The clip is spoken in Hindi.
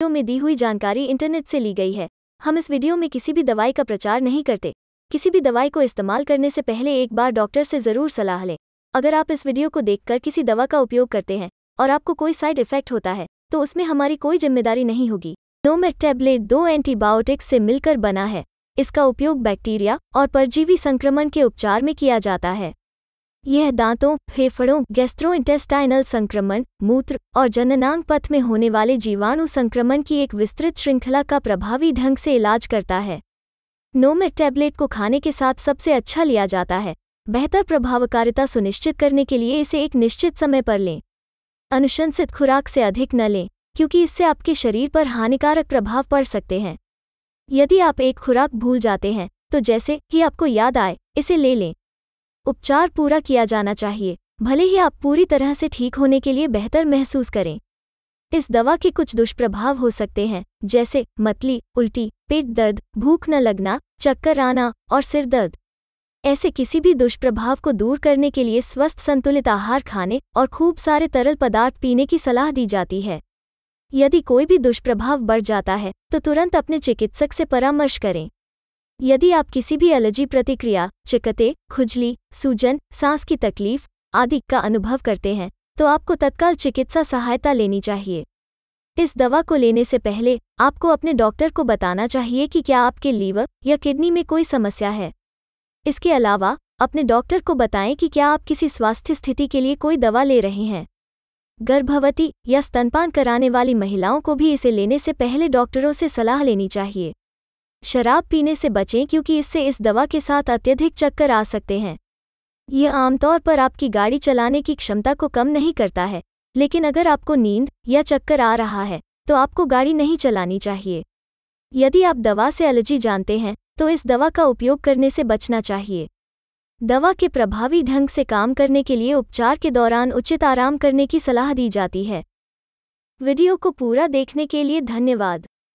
वीडियो में दी हुई जानकारी इंटरनेट से ली गई है हम इस वीडियो में किसी भी दवाई का प्रचार नहीं करते किसी भी दवाई को इस्तेमाल करने से पहले एक बार डॉक्टर से ज़रूर सलाह लें अगर आप इस वीडियो को देखकर किसी दवा का उपयोग करते हैं और आपको कोई साइड इफेक्ट होता है तो उसमें हमारी कोई जिम्मेदारी नहीं होगी नोमेट टैबलेट दो एंटीबायोटिक्स से मिलकर बना है इसका उपयोग बैक्टीरिया और परजीवी संक्रमण के उपचार में किया जाता है यह दांतों फेफड़ों गैस्ट्रोइंटेस्टाइनल संक्रमण मूत्र और जननांग पथ में होने वाले जीवाणु संक्रमण की एक विस्तृत श्रृंखला का प्रभावी ढंग से इलाज करता है नोमेट टैबलेट को खाने के साथ सबसे अच्छा लिया जाता है बेहतर प्रभावकारिता सुनिश्चित करने के लिए इसे एक निश्चित समय पर लें अनुशंसित खुराक से अधिक न लें क्योंकि इससे आपके शरीर पर हानिकारक प्रभाव पड़ सकते हैं यदि आप एक खुराक भूल जाते हैं तो जैसे ही आपको याद आए इसे ले लें उपचार पूरा किया जाना चाहिए भले ही आप पूरी तरह से ठीक होने के लिए बेहतर महसूस करें इस दवा के कुछ दुष्प्रभाव हो सकते हैं जैसे मतली उल्टी पेट दर्द भूख न लगना चक्कर आना और सिर दर्द ऐसे किसी भी दुष्प्रभाव को दूर करने के लिए स्वस्थ संतुलित आहार खाने और खूब सारे तरल पदार्थ पीने की सलाह दी जाती है यदि कोई भी दुष्प्रभाव बढ़ जाता है तो तुरंत अपने चिकित्सक से परामर्श करें यदि आप किसी भी एलर्जी प्रतिक्रिया चिकते खुजली सूजन सांस की तकलीफ आदि का अनुभव करते हैं तो आपको तत्काल चिकित्सा सहायता लेनी चाहिए इस दवा को लेने से पहले आपको अपने डॉक्टर को बताना चाहिए कि क्या आपके लीवर या किडनी में कोई समस्या है इसके अलावा अपने डॉक्टर को बताएं कि क्या आप किसी स्वास्थ्य स्थिति के लिए कोई दवा ले रहे हैं गर्भवती या स्तनपान कराने वाली महिलाओं को भी इसे लेने से पहले डॉक्टरों से सलाह लेनी चाहिए शराब पीने से बचें क्योंकि इससे इस दवा के साथ अत्यधिक चक्कर आ सकते हैं ये आमतौर पर आपकी गाड़ी चलाने की क्षमता को कम नहीं करता है लेकिन अगर आपको नींद या चक्कर आ रहा है तो आपको गाड़ी नहीं चलानी चाहिए यदि आप दवा से एलर्जी जानते हैं तो इस दवा का उपयोग करने से बचना चाहिए दवा के प्रभावी ढंग से काम करने के लिए उपचार के दौरान उचित आराम करने की सलाह दी जाती है वीडियो को पूरा देखने के लिए धन्यवाद